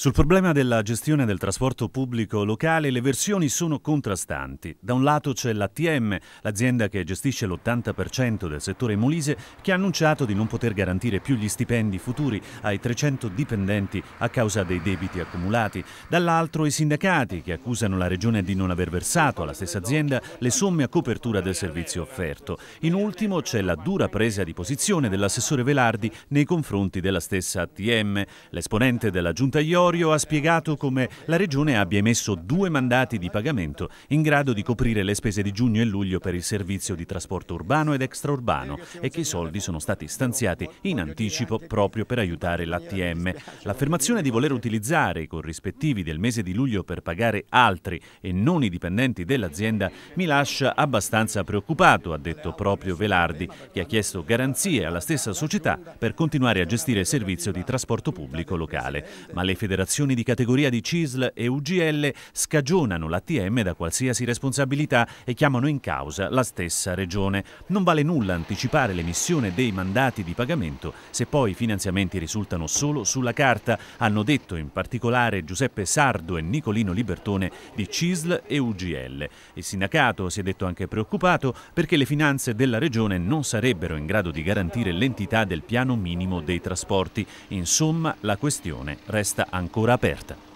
Sul problema della gestione del trasporto pubblico locale le versioni sono contrastanti. Da un lato c'è l'ATM, l'azienda che gestisce l'80% del settore molise, che ha annunciato di non poter garantire più gli stipendi futuri ai 300 dipendenti a causa dei debiti accumulati. Dall'altro i sindacati che accusano la regione di non aver versato alla stessa azienda le somme a copertura del servizio offerto. In ultimo c'è la dura presa di posizione dell'assessore Velardi nei confronti della stessa ATM. L'esponente della Giunta Iori Florio ha spiegato come la Regione abbia emesso due mandati di pagamento in grado di coprire le spese di giugno e luglio per il servizio di trasporto urbano ed extraurbano e che i soldi sono stati stanziati in anticipo proprio per aiutare l'ATM. L'affermazione di voler utilizzare i corrispettivi del mese di luglio per pagare altri e non i dipendenti dell'azienda mi lascia abbastanza preoccupato, ha detto proprio Velardi, che ha chiesto garanzie alla stessa società per continuare a gestire il servizio di trasporto pubblico locale. Ma le federazioni federazioni di categoria di CISL e UGL scagionano l'ATM da qualsiasi responsabilità e chiamano in causa la stessa regione. Non vale nulla anticipare l'emissione dei mandati di pagamento se poi i finanziamenti risultano solo sulla carta, hanno detto in particolare Giuseppe Sardo e Nicolino Libertone di CISL e UGL. Il sindacato si è detto anche preoccupato perché le finanze della regione non sarebbero in grado di garantire l'entità del piano minimo dei trasporti. Insomma, la questione resta ancora ancora aperta.